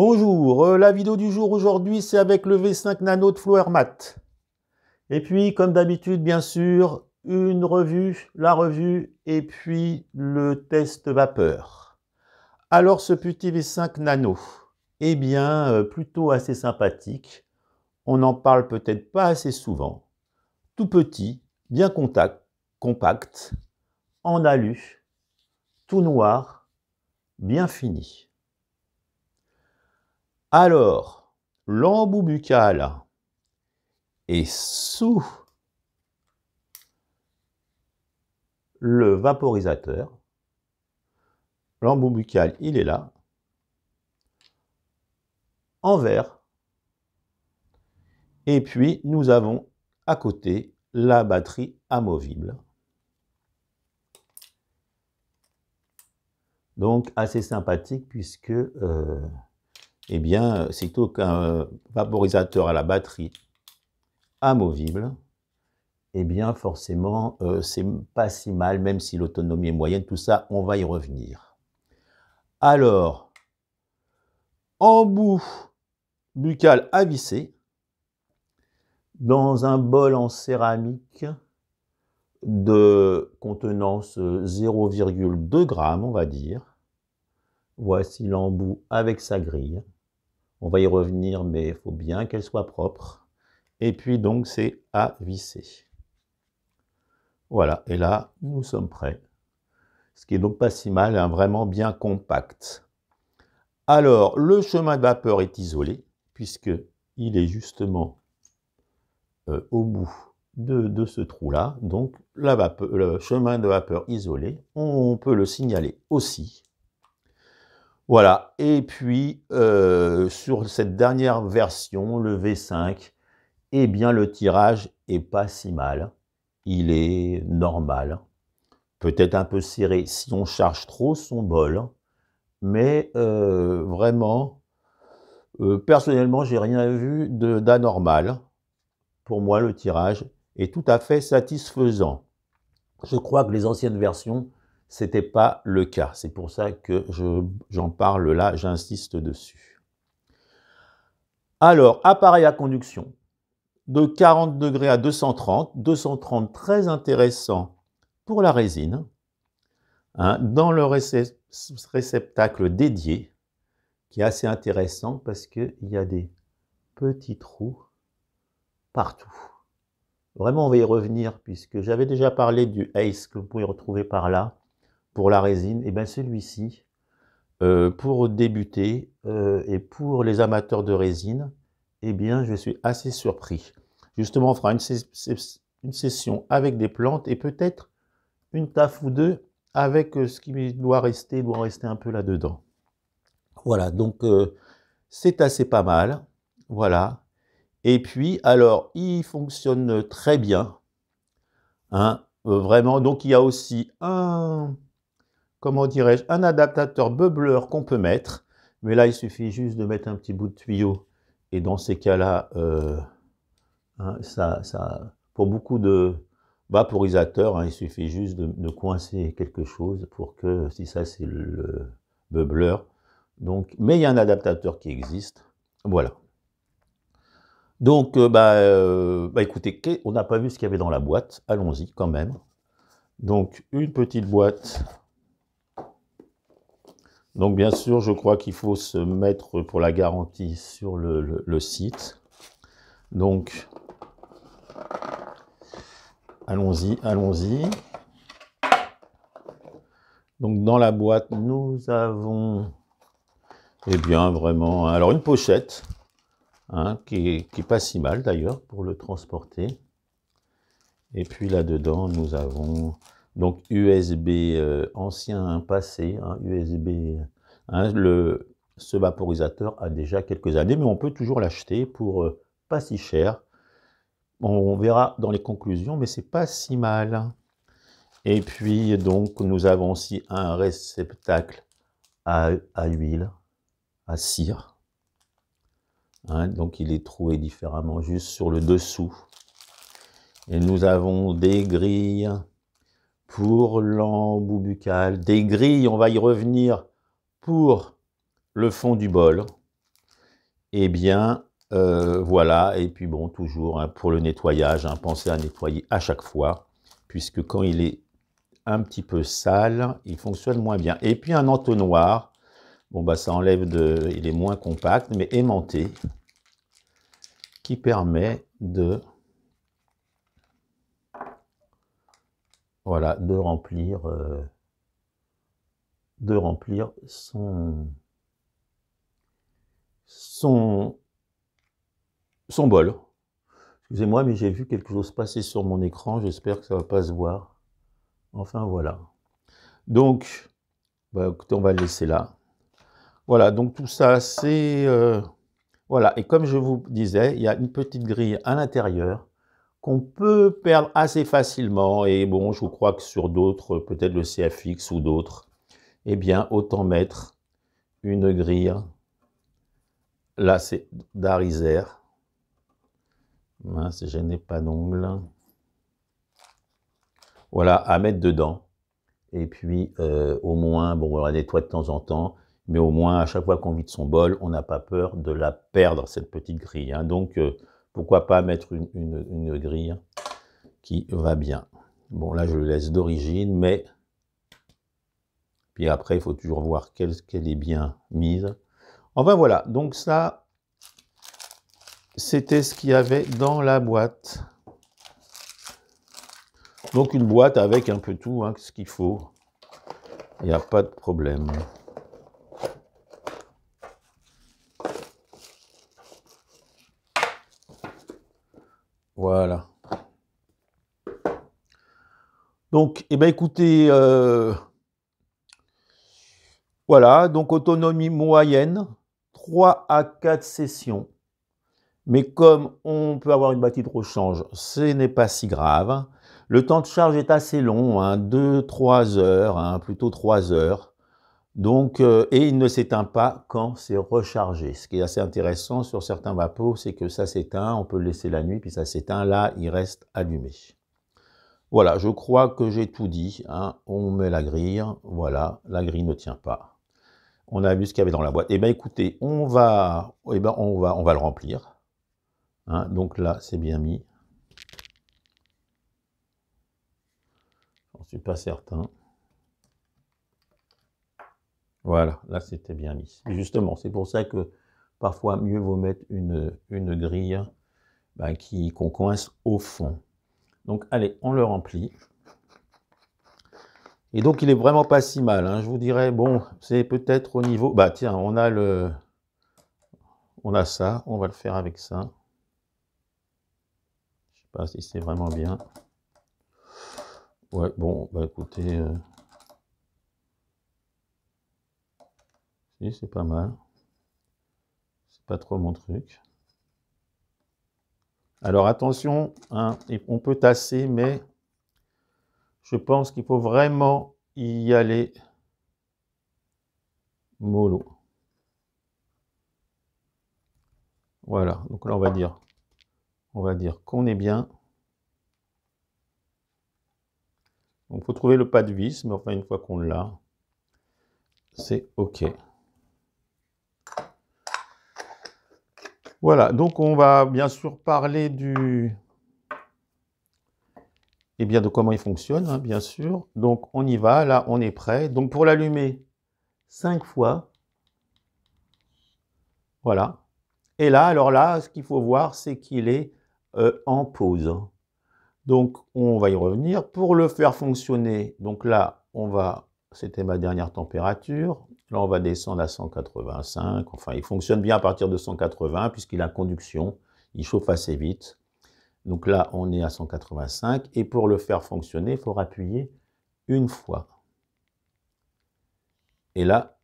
Bonjour, euh, la vidéo du jour aujourd'hui c'est avec le V5 Nano de Flowermat Et puis comme d'habitude bien sûr, une revue, la revue et puis le test vapeur. Alors ce petit V5 Nano, eh bien euh, plutôt assez sympathique. On n'en parle peut-être pas assez souvent. Tout petit, bien contact, compact, en alu, tout noir, bien fini. Alors, l'embout buccal est sous le vaporisateur. L'embout buccal, il est là. En vert. Et puis, nous avons à côté la batterie amovible. Donc assez sympathique puisque euh, eh bien, c'est tout qu'un vaporisateur à la batterie amovible, eh bien, forcément, euh, c'est pas si mal, même si l'autonomie est moyenne, tout ça, on va y revenir. Alors, embout buccal visser dans un bol en céramique de contenance 0,2 euh, g, on va dire. Voici l'embout avec sa grille. On va y revenir, mais il faut bien qu'elle soit propre. Et puis donc, c'est à visser. Voilà, et là, nous sommes prêts. Ce qui est donc pas si mal, hein, vraiment bien compact. Alors, le chemin de vapeur est isolé, puisque il est justement euh, au bout de, de ce trou-là. Donc, la vapeur, le chemin de vapeur isolé, on peut le signaler aussi voilà, et puis euh, sur cette dernière version, le V5, eh bien le tirage est pas si mal, il est normal, peut-être un peu serré si on charge trop son bol, mais euh, vraiment, euh, personnellement, j'ai rien vu d'anormal. Pour moi, le tirage est tout à fait satisfaisant. Je crois que les anciennes versions c'était pas le cas. C'est pour ça que j'en parle là, j'insiste dessus. Alors, appareil à conduction de 40 degrés à 230. 230 très intéressant pour la résine. Hein, dans le réceptacle dédié, qui est assez intéressant parce qu'il y a des petits trous partout. Vraiment, on va y revenir puisque j'avais déjà parlé du ACE que vous pouvez retrouver par là la résine, et eh bien celui-ci, euh, pour débuter euh, et pour les amateurs de résine, et eh bien je suis assez surpris. Justement, on fera une, session avec des plantes et peut-être une taf ou deux avec euh, ce qui doit rester, doit rester un peu là-dedans. Voilà, donc c'est assez pas mal. Voilà. Et puis, alors, il fonctionne très bien. un hein. vraiment. Donc, il y a aussi un, comment dirais-je, un adaptateur bubbleur qu'on peut mettre. Mais là, il suffit juste de mettre un petit bout de tuyau. Et dans ces cas-là, euh, hein, ça, ça, pour beaucoup de vaporisateurs, hein, il suffit juste de, coincer quelque chose pour que, si ça c'est le, bubbleur, bubbler. Donc, mais il y a un adaptateur qui existe. Voilà. Donc, euh, bah, euh, bah, écoutez, on n'a pas vu ce qu'il y avait dans la boîte. Allons-y quand même. Donc, une petite boîte donc bien sûr, je crois qu'il faut se mettre pour la garantie sur le, site. Donc, allons-y, allons-y. Donc dans la boîte, nous avons, eh bien vraiment, hein, alors une pochette, hein, qui, qui est pas si mal d'ailleurs pour le transporter. Et puis là-dedans, nous avons donc USB euh, ancien passé, hein, USB. Hein, le, ce vaporisateur a déjà quelques années, mais on peut toujours l'acheter pour euh, pas si cher. On, verra dans les conclusions, mais c'est pas si mal. Et puis donc nous avons aussi un réceptacle à, huile, à cire. Hein, donc il est troué différemment juste sur le dessous. Et nous avons des grilles pour l'embout buccal, des grilles, on va y revenir pour le fond du bol. Eh bien, euh, voilà, et puis bon, toujours hein, pour le nettoyage, hein, pensez à nettoyer à chaque fois, puisque quand il est un petit peu sale, il fonctionne moins bien. Et puis un entonnoir, bon bah ça enlève de... il est moins compact, mais aimanté, qui permet de voilà, de remplir, euh, de remplir son, son, son bol. Excusez-moi, mais j'ai vu quelque chose passer sur mon écran, j'espère que ça ne va pas se voir. Enfin voilà. Donc, bah, écoutez, on va le laisser là. Voilà, donc tout ça, c'est... Euh, voilà, et comme je vous disais, il y a une petite grille à l'intérieur qu'on peut perdre assez facilement. Et bon, je crois que sur d'autres, peut-être le CFX ou d'autres, eh bien, autant mettre une grille. Là, c'est d'Arizer. Mince, je n'ai pas d'ongle. Voilà, à mettre dedans. Et puis, euh, au moins, bon, on la nettoie de temps en temps, mais au moins, à chaque fois qu'on vide son bol, on n'a pas peur de la perdre, cette petite grille. Hein. Donc, euh, pourquoi pas mettre une, grille qui va bien. Bon, là, je le laisse d'origine, mais... Puis après, il faut toujours voir qu'elle est bien mise. Enfin, voilà. Donc ça, c'était ce qu'il y avait dans la boîte. Donc une boîte avec un peu tout, hein, ce qu'il faut. Il n'y a pas de problème. Voilà. Donc, eh ben écoutez, euh, voilà, donc autonomie moyenne, 3 à 4 sessions. Mais comme on peut avoir une bâtie de rechange, ce n'est pas si grave. Le temps de charge est assez long, 2-3 hein, heures, hein, plutôt 3 heures. Donc, euh, et il ne s'éteint pas quand c'est rechargé. Ce qui est assez intéressant sur certains vapeaux c'est que ça s'éteint, on peut le laisser la nuit, puis ça s'éteint, là, il reste allumé. Voilà, je crois que j'ai tout dit. Hein. On met la grille, voilà, la grille ne tient pas. On a vu ce qu'il y avait dans la boîte. Eh bien, écoutez, on va, eh ben, on va, on va le remplir. Hein. donc là, c'est bien mis. ne suis pas certain. Voilà, là c'était bien mis, Justement, c'est pour ça que parfois mieux vaut mettre une, grille bah, qui qu'on coince au fond. Donc allez, on le remplit. Et donc il est vraiment pas si mal. Hein. Je vous dirais, bon, c'est peut-être au niveau. Bah tiens, on a le. On a ça, on va le faire avec ça. Je sais pas si c'est vraiment bien. Ouais, bon, bah écoutez. Euh, c'est pas mal. C'est pas trop mon truc. Alors attention, hein, on peut tasser, mais je pense qu'il faut vraiment y aller mollo. Voilà, donc là on va dire, on va dire qu'on est bien. Donc faut trouver le pas de vis, mais enfin une fois qu'on l'a, c'est OK. Voilà, donc on va bien sûr parler du... Eh bien, de comment il fonctionne, hein, bien sûr. Donc, on y va, là, on est prêt. Donc, pour l'allumer, 5 fois. Voilà. Et là, alors là, ce qu'il faut voir, c'est qu'il est, euh, en pause. Donc, on va y revenir. Pour le faire fonctionner, donc là, on va... C'était ma dernière température. Là, on va descendre à 185. Enfin, il fonctionne bien à partir de 180 puisqu'il a conduction. Il chauffe assez vite. Donc là, on est à 185. Et pour le faire fonctionner, il faut appuyer une fois. Et là,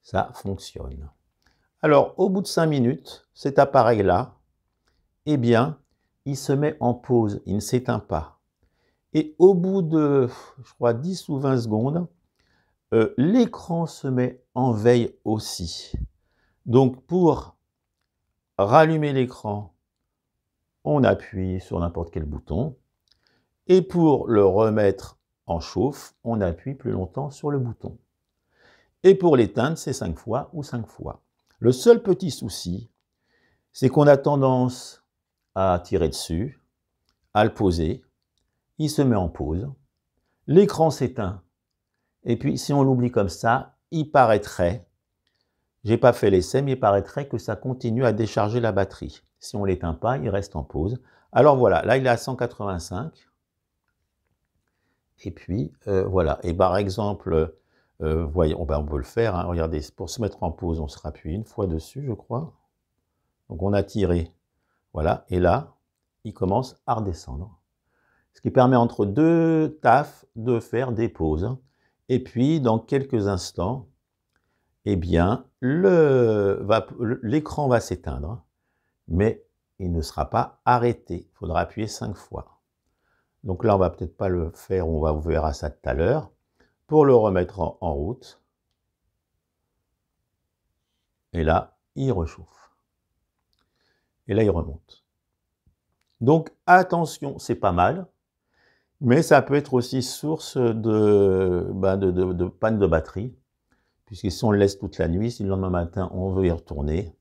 ça fonctionne. Alors, au bout de 5 minutes, cet appareil-là, eh bien, il se met en pause. Il ne s'éteint pas. Et au bout de, je crois, 10 ou 20 secondes, euh, l'écran se met en veille aussi. Donc pour rallumer l'écran, on appuie sur n'importe quel bouton. Et pour le remettre en chauffe, on appuie plus longtemps sur le bouton. Et pour l'éteindre, c'est 5 fois ou 5 fois. Le seul petit souci, c'est qu'on a tendance à tirer dessus, à le poser, il se met en pause, l'écran s'éteint et puis, si on l'oublie comme ça, il paraîtrait, j'ai pas fait l'essai, mais il paraîtrait que ça continue à décharger la batterie. Si on l'éteint pas, il reste en pause. Alors voilà, là, il est à 185. Et puis, euh, voilà. Et par exemple, euh, oh ben, on peut le faire. Hein. Regardez, pour se mettre en pause, on se rappuie une fois dessus, je crois. Donc on a tiré. Voilà. Et là, il commence à redescendre. Ce qui permet entre deux tafs de faire des pauses. Hein. Et puis, dans quelques instants, eh bien, l'écran va, s'éteindre, mais il ne sera pas arrêté. Il faudra appuyer cinq fois. Donc là, on va peut-être pas le faire, on va vous verra ça tout à l'heure. Pour le remettre en route. Et là, il rechauffe. Et là, il remonte. Donc attention, c'est pas mal. Mais ça peut être aussi source ben, de, panne de batterie, puisque si on le laisse toute la nuit, si le lendemain matin on veut y retourner,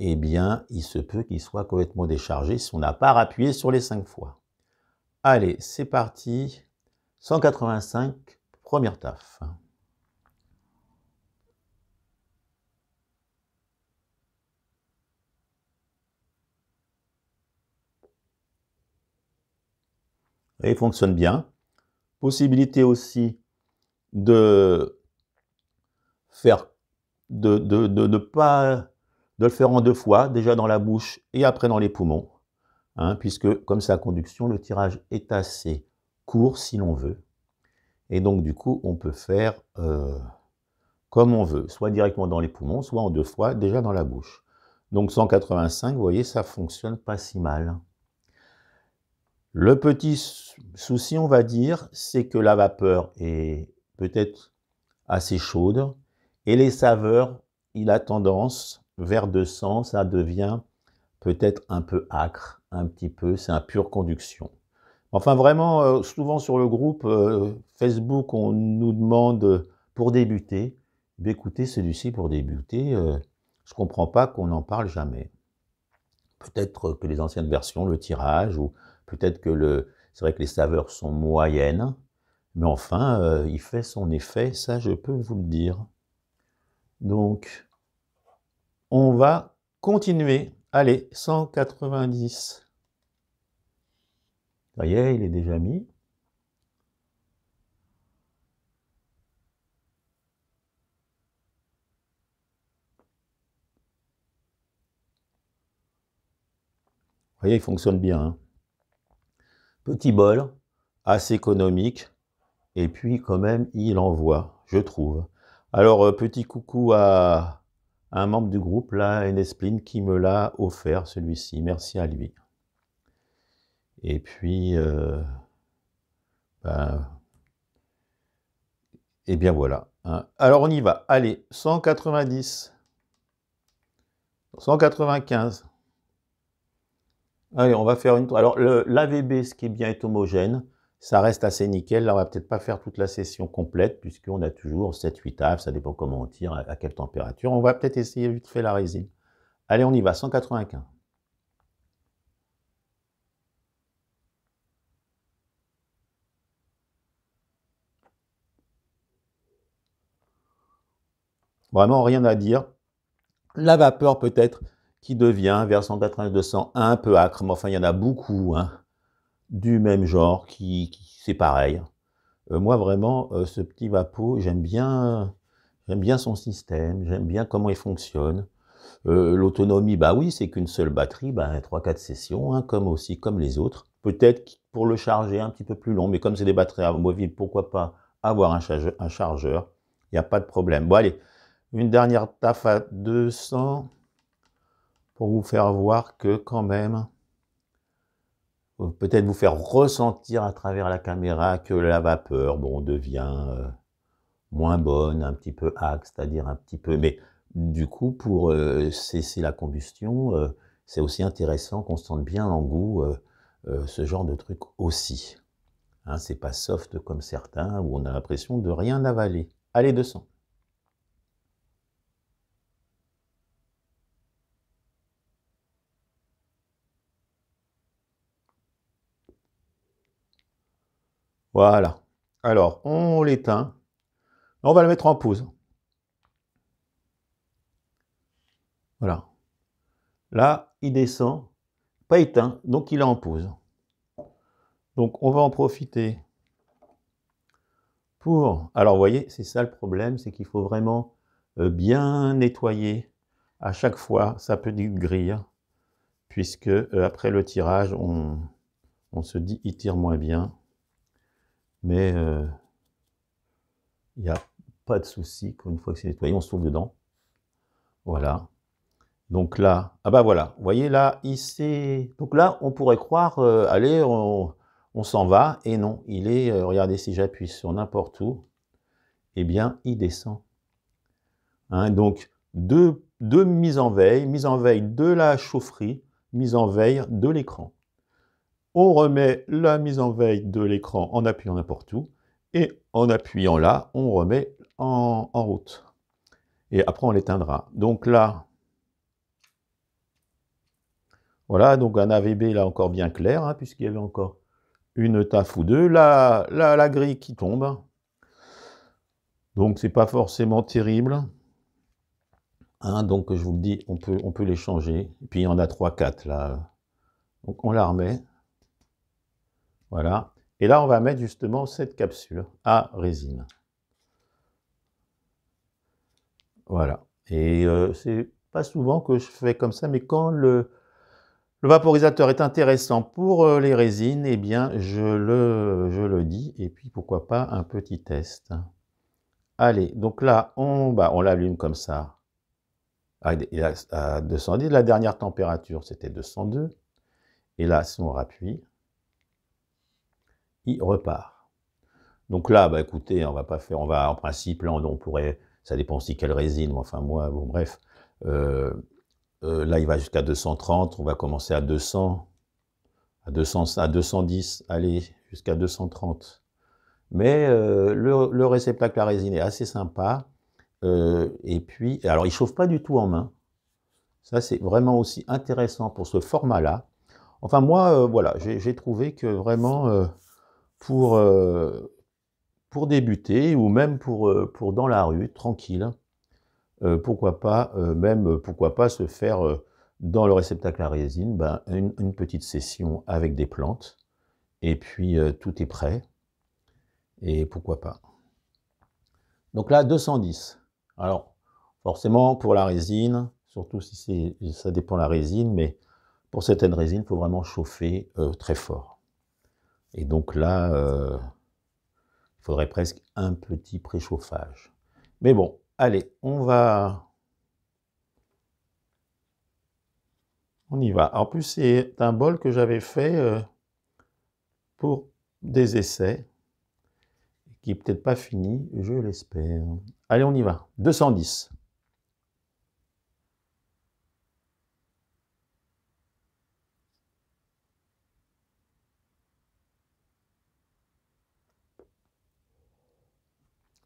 eh bien, il se peut qu'il soit complètement déchargé si on n'a pas appuyé sur les cinq fois. Allez, c'est parti. 185, première taf. et il fonctionne bien. Possibilité aussi de faire, de, de, pas, de le faire en deux fois, déjà dans la bouche et après dans les poumons, hein, puisque comme c'est à conduction, le tirage est assez court si l'on veut. Et donc du coup, on peut faire euh, comme on veut, soit directement dans les poumons, soit en deux fois, déjà dans la bouche. Donc 185, vous voyez, ça fonctionne pas si mal. Le petit souci, on va dire, c'est que la vapeur est peut-être assez chaude et les saveurs, il a tendance vers 200, ça devient peut-être un peu acre, un petit peu, c'est un pur conduction. Enfin, vraiment, euh, souvent sur le groupe euh, Facebook, on nous demande pour débuter. Eh écoutez, celui-ci pour débuter, euh, je ne comprends pas qu'on n'en parle jamais. Peut-être que les anciennes versions, le tirage, ou peut-être que le, c'est vrai que les saveurs sont moyennes, mais enfin, euh, il fait son effet, ça je peux vous le dire. Donc, on va continuer. Allez, 190. Vous voyez, il est déjà mis. voyez, il fonctionne bien. Hein. Petit bol, assez économique, et puis quand même, il envoie, je trouve. Alors, euh, petit coucou à un membre du groupe, là, espline qui me l'a offert, celui-ci. Merci à lui. Et puis, et euh, ben, eh bien voilà. Hein. Alors on y va. Allez, 190, 195, Allez, on va faire une... Alors, l'AVB, ce qui est bien, est homogène. Ça reste assez nickel. Là, on va peut-être pas faire toute la session complète, puisqu'on a toujours 7-8 AV, ça dépend comment on tire, à quelle température. On va peut-être essayer vite fait la résine. Allez, on y va, 195. Vraiment, rien à dire. La vapeur peut-être qui devient, vers 180 un peu acre, mais enfin il y en a beaucoup, hein, du même genre, qui, qui c'est pareil. Euh, moi vraiment, euh, ce petit Vapeau, j'aime bien, j'aime bien son système, j'aime bien comment il fonctionne. Euh, l'autonomie, bah oui, c'est qu'une seule batterie, bah, 3-4 sessions, hein, comme aussi, comme les autres. Peut-être pour le charger un petit peu plus long, mais comme c'est des batteries amovibles, pourquoi pas avoir un chargeur, un chargeur il n'y a pas de problème. Bon, allez, une dernière taf à 200 pour vous faire voir que quand même, euh, peut-être vous faire ressentir à travers la caméra que la vapeur, bon, devient euh, moins bonne, un petit peu hack, c'est-à-dire un petit peu... Mais du coup, pour euh, cesser la combustion, c'est aussi intéressant qu'on sente bien en goût, ce genre de truc aussi. Hein, c'est pas soft comme certains, où on a l'impression de rien avaler. Allez, 200 Voilà. Alors, on l'éteint. On va le mettre en pause. Voilà. Là, il descend. Pas éteint, donc il est en pause. Donc, on va en profiter pour... Alors, vous voyez, c'est ça le problème, c'est qu'il faut vraiment euh, bien nettoyer à chaque fois sa petite grille, puisque euh, après le tirage, on, on se dit, il tire moins bien. Mais euh, il n'y a pas de souci, une fois que c'est nettoyé, on se trouve dedans. Voilà. Donc là, ah bah voilà, vous voyez là, ici, donc là, on pourrait croire, euh, allez, on, s'en va, et non, il est, euh, regardez, si j'appuie sur n'importe où, eh bien, il descend. Hein, donc, deux, deux mises en veille, mise en veille de la chaufferie, mise en veille de l'écran on remet la mise en veille de l'écran en appuyant n'importe où, et en appuyant là, on remet en, route. Et après, on l'éteindra. Donc là, voilà, donc un AVB là encore bien clair, hein, puisqu'il y avait encore une taf ou deux. Là, la grille qui tombe. Donc c'est pas forcément terrible. Hein. donc je vous le dis, on peut, on peut les changer. Et puis il y en a 3-4 là. Donc on la remet. Voilà. Et là, on va mettre justement cette capsule à résine. Voilà. Et euh, c'est pas souvent que je fais comme ça, mais quand le, vaporisateur est intéressant pour euh, les résines, eh bien, je le, dis. Et puis, pourquoi pas un petit test. Allez, donc là, on, bah, on l'allume comme ça. Ah, à, à 210, la dernière température, c'était 202. Et là, si on rappuie, il repart. Donc là, bah écoutez, on va pas faire, on va en principe, là on, pourrait, ça dépend aussi quelle résine, enfin moi, bon bref, euh, euh, là il va jusqu'à 230, on va commencer à 200, à 200, à 210, allez jusqu'à 230. Mais euh, le, le, réceptacle à résine est assez sympa, et puis, alors il chauffe pas du tout en main. Ça c'est vraiment aussi intéressant pour ce format-là. Enfin moi, voilà, j'ai trouvé que vraiment pour, euh, pour débuter ou même pour, euh, pour dans la rue, tranquille. Euh, pourquoi pas, même pourquoi pas se faire dans le réceptacle à résine ben, une, petite session avec des plantes et puis tout est prêt. Et pourquoi pas. Donc là, 210. Alors, forcément, pour la résine, surtout si ça dépend de la résine, mais pour certaines résines, il faut vraiment chauffer très fort. Et donc là, il euh, faudrait presque un petit préchauffage. Mais bon, allez, on va... On y va. En plus, c'est un bol que j'avais fait euh, pour des essais, qui est peut-être pas fini, je l'espère. Allez, on y va. 210.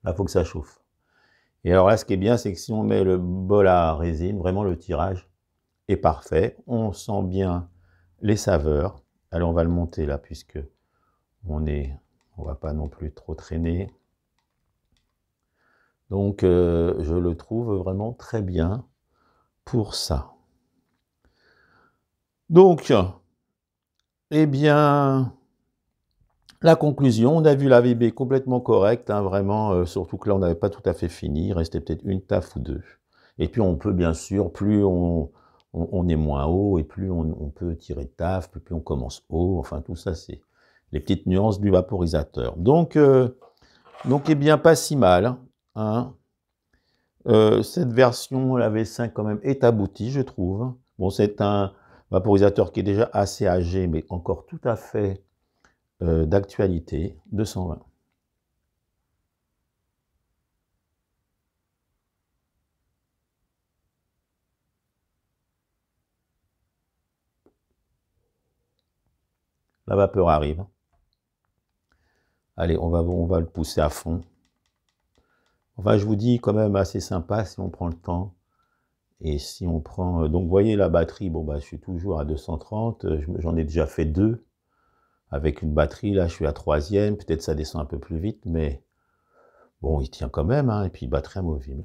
Bah, faut que ça chauffe. Et alors là, ce qui est bien, c'est que si on met le bol à résine, vraiment le tirage est parfait. On sent bien les saveurs. Alors on va le monter là, puisque on est, on va pas non plus trop traîner. Donc euh, je le trouve vraiment très bien pour ça. Donc, eh bien, la conclusion, on a vu la VB complètement correcte, hein, vraiment, euh, surtout que là, on n'avait pas tout à fait fini, il restait peut-être une taf ou deux. Et puis, on peut bien sûr, plus on, est moins haut, et plus on, peut tirer de taf, plus on commence haut, enfin, tout ça, c'est les petites nuances du vaporisateur. Donc, euh, donc eh bien, pas si mal. Hein. Euh, cette version, la V5, quand même, est aboutie, je trouve. Bon, c'est un vaporisateur qui est déjà assez âgé, mais encore tout à fait euh, d'actualité 220. La vapeur arrive. Allez, on va, on va le pousser à fond. Enfin, je vous dis quand même assez sympa si on prend le temps. Et si on prend... Euh, donc, voyez la batterie, bon, bah, je suis toujours à 230. Euh, j'en ai déjà fait deux avec une batterie, là, je suis à troisième, peut-être ça descend un peu plus vite, mais bon, il tient quand même, hein. et puis batterie amovible.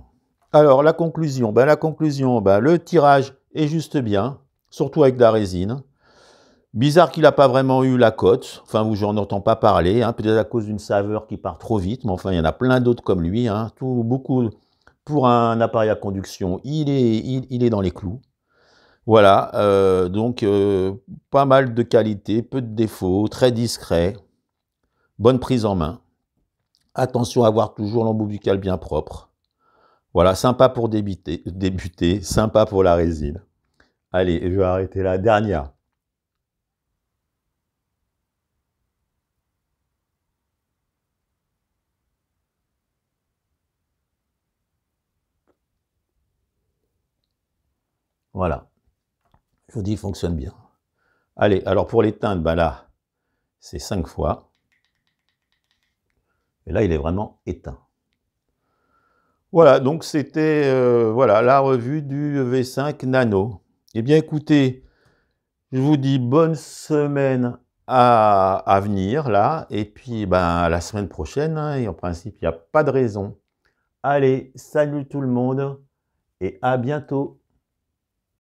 Alors, la conclusion, ben, la conclusion, ben, le tirage est juste bien, surtout avec de la résine. Bizarre qu'il n'a pas vraiment eu la cote, enfin, où j'en entends pas parler, hein. peut-être à cause d'une saveur qui part trop vite, mais enfin, il y en a plein d'autres comme lui, hein. tout, beaucoup, pour un appareil à conduction, il est, il est dans les clous. Voilà, euh, donc euh, pas mal de qualité, peu de défauts, très discret, bonne prise en main. Attention à avoir toujours l'embout buccal bien propre. Voilà, sympa pour débuter, sympa pour la résine. Allez, je vais arrêter la dernière. Voilà. Je vous dis, il fonctionne bien. Allez, alors pour l'éteindre, ben là, c'est cinq fois. Et là, il est vraiment éteint. Voilà, donc c'était euh, voilà, la revue du V5 Nano. Eh bien, écoutez, je vous dis bonne semaine à, venir, là, et puis ben, la semaine prochaine, hein, et en principe, il n'y a pas de raison. Allez, salut tout le monde, et à bientôt